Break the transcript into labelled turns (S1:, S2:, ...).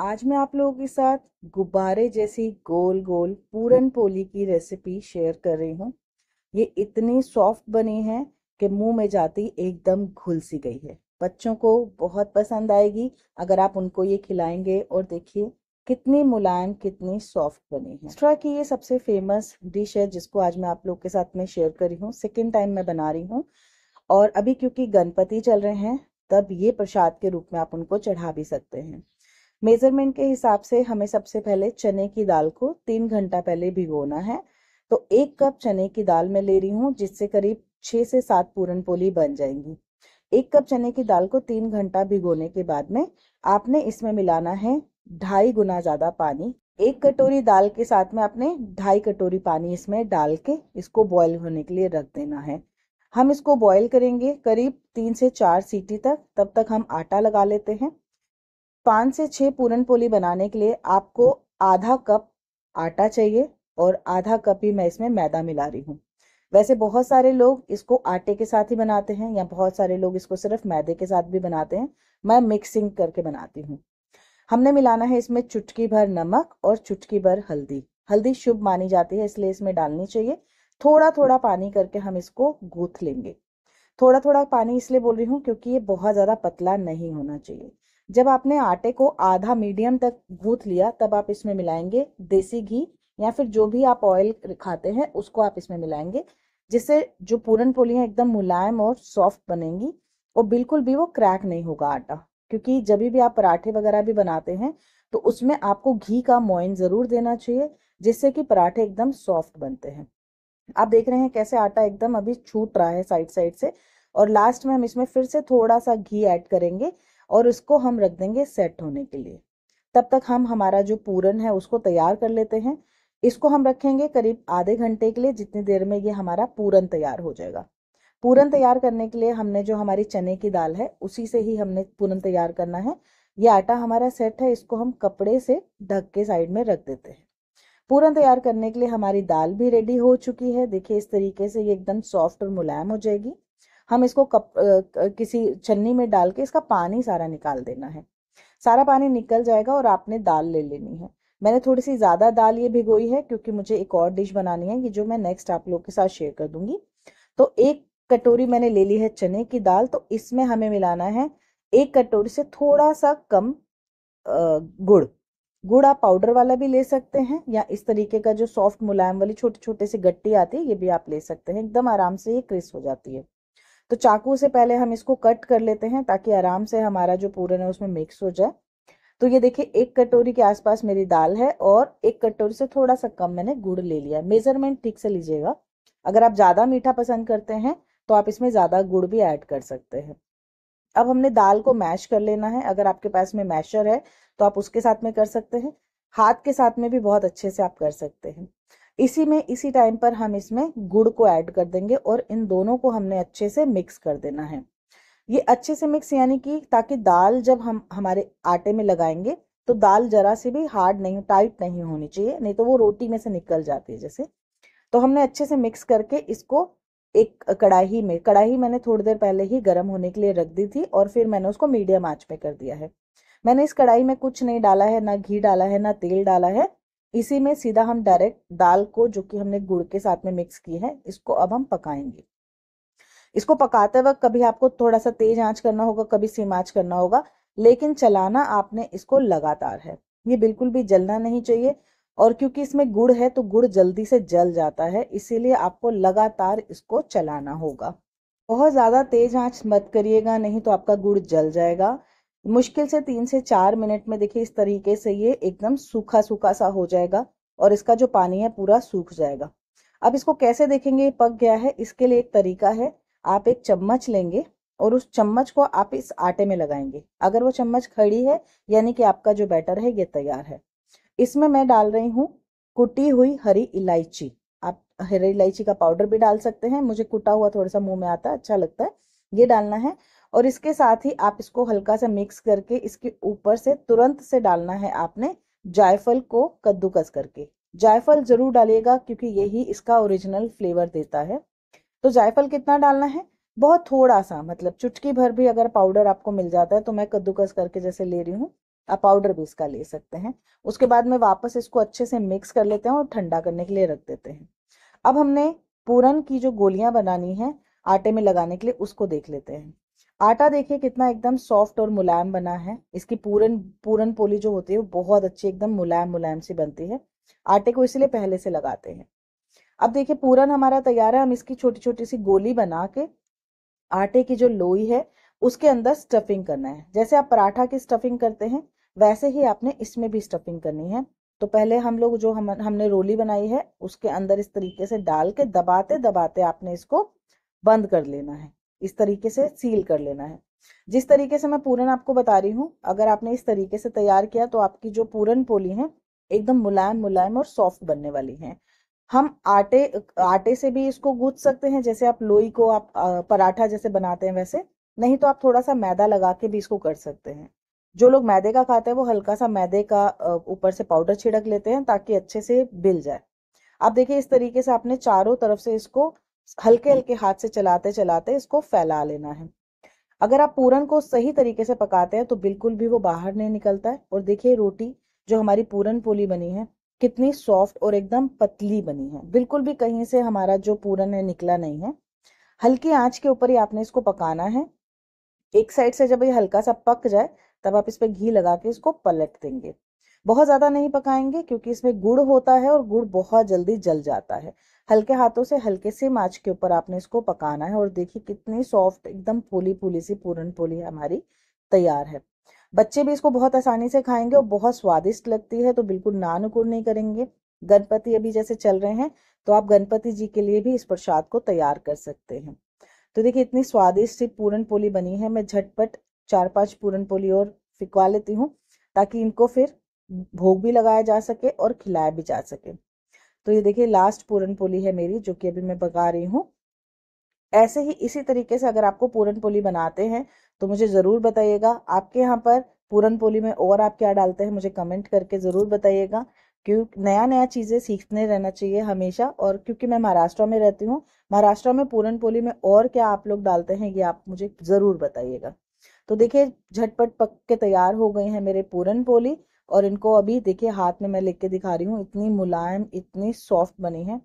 S1: आज मैं आप लोगों के साथ गुब्बारे जैसी गोल गोल पूरन पोली की रेसिपी शेयर कर रही हूँ ये इतनी सॉफ्ट बनी है कि मुंह में जाती एकदम घुल सी गई है बच्चों को बहुत पसंद आएगी अगर आप उनको ये खिलाएंगे और देखिए कितनी मुलायम कितनी सॉफ्ट बनी है एक्स्ट्रा की ये सबसे फेमस डिश है जिसको आज मैं आप लोग के साथ में शेयर कर रही हूँ सेकेंड टाइम मैं बना रही हूँ और अभी क्योंकि गणपति चल रहे हैं तब ये प्रसाद के रूप में आप उनको चढ़ा भी सकते हैं मेजरमेंट के हिसाब से हमें सबसे पहले चने की दाल को तीन घंटा पहले भिगोना है तो एक कप चने की दाल मैं ले रही हूँ जिससे करीब छह से सात पूरन पोली बन जाएंगी एक कप चने की दाल को तीन घंटा भिगोने के बाद में आपने इसमें मिलाना है ढाई गुना ज़्यादा पानी एक कटोरी दाल के साथ में आपने ढाई कटोरी पानी इसमें डाल के इसको बॉयल होने के लिए रख देना है हम इसको बॉयल करेंगे करीब तीन से चार सीटी तक तब तक हम आटा लगा लेते हैं पाँच से छः पूरन पोली बनाने के लिए आपको आधा कप आटा चाहिए और आधा कप ही मैं इसमें मैदा मिला रही हूँ वैसे बहुत सारे लोग इसको आटे के साथ ही बनाते हैं या बहुत सारे लोग इसको सिर्फ मैदे के साथ भी बनाते हैं मैं मिक्सिंग करके बनाती हूँ हमने मिलाना है इसमें चुटकी भर नमक और चुटकी भर हल्दी हल्दी शुभ मानी जाती है इसलिए इसमें डालनी चाहिए थोड़ा थोड़ा पानी करके हम इसको गूथ लेंगे थोड़ा थोड़ा पानी इसलिए बोल रही हूँ क्योंकि ये बहुत ज़्यादा पतला नहीं होना चाहिए जब आपने आटे को आधा मीडियम तक गूंथ लिया तब आप इसमें मिलाएंगे देसी घी या फिर जो भी आप ऑयल खाते हैं उसको आप इसमें मिलाएंगे जिससे जो पूरन पोलियाँ एकदम मुलायम और सॉफ्ट बनेंगी और बिल्कुल भी वो क्रैक नहीं होगा आटा क्योंकि जब भी आप पराठे वगैरह भी बनाते हैं तो उसमें आपको घी का मोइन ज़रूर देना चाहिए जिससे कि पराठे एकदम सॉफ्ट बनते हैं आप देख रहे हैं कैसे आटा एकदम अभी छूट रहा है साइड साइड से और लास्ट में हम इसमें फिर से थोड़ा सा घी ऐड करेंगे और इसको हम रख देंगे सेट होने के लिए तब तक हम हमारा जो पूरन है उसको तैयार कर लेते हैं इसको हम रखेंगे करीब आधे घंटे के लिए जितनी देर में ये हमारा पूरन तैयार हो जाएगा पूरन हम्म। तैयार करने के लिए हमने जो हमारी चने की दाल है उसी से ही हमने पूरन तैयार करना है ये आटा हमारा सेट है इसको हम कपड़े से ढक के साइड में रख देते हैं पूरन तैयार करने के लिए हमारी दाल भी रेडी हो चुकी है देखिए इस तरीके से ये एकदम सॉफ्ट और मुलायम हो जाएगी हम इसको कप, किसी छन्नी में डाल के इसका पानी सारा निकाल देना है सारा पानी निकल जाएगा और आपने दाल ले लेनी है मैंने थोड़ी सी ज़्यादा दाल ये भिगोई है क्योंकि मुझे एक और डिश बनानी है कि जो मैं नेक्स्ट आप लोग के साथ शेयर कर दूंगी तो एक कटोरी मैंने ले ली है चने की दाल तो इसमें हमें मिलाना है एक कटोरी से थोड़ा सा कम गुड़ गुड़ आप पाउडर वाला भी ले सकते हैं या इस तरीके का जो सॉफ्ट मुलायम वाली छोटे छोटे से गट्टी आती है ये भी आप ले सकते हैं एकदम आराम से ये क्रिस्प हो जाती है तो चाकू से पहले हम इसको कट कर लेते हैं ताकि आराम से हमारा जो पूरन है उसमें मिक्स हो जाए तो ये देखिए एक कटोरी के आसपास मेरी दाल है और एक कटोरी से थोड़ा सा कम मैंने गुड़ ले लिया है मेजरमेंट ठीक से लीजिएगा अगर आप ज़्यादा मीठा पसंद करते हैं तो आप इसमें ज़्यादा गुड़ भी ऐड कर सकते हैं अब हमने दाल को मैश कर लेना है अगर आपके पास में मैशर है तो आप उसके साथ में कर सकते हैं हाथ के साथ में भी बहुत अच्छे से आप कर सकते हैं इसी में इसी टाइम पर हम इसमें गुड़ को ऐड कर देंगे और इन दोनों को हमने अच्छे से मिक्स कर देना है ये अच्छे से मिक्स यानी कि ताकि दाल जब हम हमारे आटे में लगाएंगे तो दाल जरा से भी हार्ड नहीं टाइट नहीं होनी चाहिए नहीं तो वो रोटी में से निकल जाती है जैसे तो हमने अच्छे से मिक्स करके इसको एक कढ़ाई में कढ़ाई मैंने थोड़ी देर पहले ही गर्म होने के लिए रख दी थी और फिर मैंने उसको मीडियम आंच में कर दिया है मैंने इस कढ़ाई में कुछ नहीं डाला है ना घी डाला है ना तेल डाला है इसी में सीधा हम डायरेक्ट दाल को जो कि हमने गुड़ के साथ में मिक्स की है इसको अब हम पकाएंगे इसको पकाते वक्त कभी आपको थोड़ा सा तेज आंच करना होगा कभी सीम आंच करना होगा लेकिन चलाना आपने इसको लगातार है ये बिल्कुल भी जलना नहीं चाहिए और क्योंकि इसमें गुड़ है तो गुड़ जल्दी से जल जाता है इसीलिए आपको लगातार इसको चलाना होगा बहुत ज़्यादा तेज आंच मत करिएगा नहीं तो आपका गुड़ जल जाएगा मुश्किल से तीन से चार मिनट में देखिए इस तरीके से ये एकदम सूखा सूखा सा हो जाएगा और इसका जो पानी है पूरा सूख जाएगा अब इसको कैसे देखेंगे ये पक गया है इसके लिए एक तरीका है आप एक चम्मच लेंगे और उस चम्मच को आप इस आटे में लगाएंगे अगर वो चम्मच खड़ी है यानी कि आपका जो बैटर है ये तैयार है इसमें मैं डाल रही हूँ कुटी हुई हरी इलायची आप हरी इलायची का पाउडर भी डाल सकते हैं मुझे कुटा हुआ थोड़ा सा मुंह में आता है अच्छा लगता है ये डालना है और इसके साथ ही आप इसको हल्का सा मिक्स करके इसके ऊपर से तुरंत से डालना है आपने जायफल को कद्दूकस करके जायफल जरूर डालिएगा क्योंकि यही इसका ओरिजिनल फ्लेवर देता है तो जायफल कितना डालना है बहुत थोड़ा सा मतलब चुटकी भर भी अगर पाउडर आपको मिल जाता है तो मैं कद्दूकस करके जैसे ले रही हूँ आप पाउडर भी इसका ले सकते हैं उसके बाद में वापस इसको अच्छे से मिक्स कर लेते हैं और ठंडा करने के लिए रख देते हैं अब हमने पूरन की जो गोलियां बनानी है आटे में लगाने के लिए उसको देख लेते हैं आटा देखिए कितना एकदम सॉफ्ट और मुलायम बना है इसकी पूरन पूरन पोली जो होती है वो बहुत अच्छी एकदम मुलायम मुलायम सी बनती है आटे को इसलिए पहले से लगाते हैं अब देखिए पूरन हमारा तैयार है हम इसकी छोटी छोटी सी गोली बना के आटे की जो लोई है उसके अंदर स्टफिंग करना है जैसे आप पराठा की स्टफिंग करते हैं वैसे ही आपने इसमें भी स्टफिंग करनी है तो पहले हम लोग जो हम हमने रोली बनाई है उसके अंदर इस तरीके से डाल के दबाते दबाते आपने इसको बंद कर लेना है इस तरीके से सील कर लेना है जिस तरीके से मैं पूरन आपको बता रही हूँ अगर आपने इस तरीके से तैयार किया तो आपकी जो पूरन पोली है एकदम मुलायम मुलायम और सॉफ्ट बनने वाली है हम आटे आटे से भी इसको गूंथ सकते हैं जैसे आप लोई को आप पराठा जैसे बनाते हैं वैसे नहीं तो आप थोड़ा सा मैदा लगा के भी इसको कर सकते हैं जो लोग मैदे का खाते हैं वो हल्का सा मैदे का ऊपर से पाउडर छिड़क लेते हैं ताकि अच्छे से बिल जाए आप देखिए इस तरीके से आपने चारों तरफ से इसको हल्के हल्के हाथ से चलाते चलाते इसको फैला लेना है अगर आप पूरन को सही तरीके से पकाते हैं तो बिल्कुल भी वो बाहर नहीं निकलता है और देखिए रोटी जो हमारी पूरन पोली बनी है कितनी सॉफ्ट और एकदम पतली बनी है बिल्कुल भी कहीं से हमारा जो पूरन है निकला नहीं है हल्की आंच के ऊपर ही आपने इसको पकाना है एक साइड से जब ये हल्का सा पक जाए तब आप इस पर घी लगा के इसको पलट देंगे बहुत ज़्यादा नहीं पकाएंगे क्योंकि इसमें गुड़ होता है और गुड़ बहुत जल्दी जल जाता है हल्के हाथों से हल्के से माच के ऊपर आपने इसको पकाना है और देखिए कितनी सॉफ्ट एकदम फूली फूली सी पूरन पोली हमारी तैयार है बच्चे भी इसको बहुत आसानी से खाएंगे और बहुत स्वादिष्ट लगती है तो बिल्कुल ना नहीं करेंगे गणपति अभी जैसे चल रहे हैं तो आप गणपति जी के लिए भी इस प्रसाद को तैयार कर सकते हैं तो देखिए इतनी स्वादिष्ट सी पूरन पोली बनी है मैं झटपट चार पांच पूरन पोली और फिकवा लेती हूँ ताकि इनको फिर भोग भी लगाया जा सके और खिलाया भी जा सके तो ये देखिए लास्ट पूरन पोली है मेरी जो कि अभी मैं पका रही हूँ ऐसे ही इसी तरीके से अगर आपको पूरन पोली बनाते हैं तो मुझे ज़रूर बताइएगा आपके यहाँ पर पूरन पोली में और आप क्या डालते हैं मुझे कमेंट करके ज़रूर बताइएगा क्योंकि नया नया चीज़ें सीखने रहना चाहिए हमेशा और क्योंकि मैं महाराष्ट्र में रहती हूँ महाराष्ट्र में पूरन पोली में और क्या आप लोग डालते हैं ये आप मुझे ज़रूर बताइएगा तो देखिए झटपट पक के तैयार हो गई हैं मेरे पूरन पोली और इनको अभी देखिए हाथ में मैं लेके दिखा रही हूँ इतनी मुलायम इतनी सॉफ्ट बनी है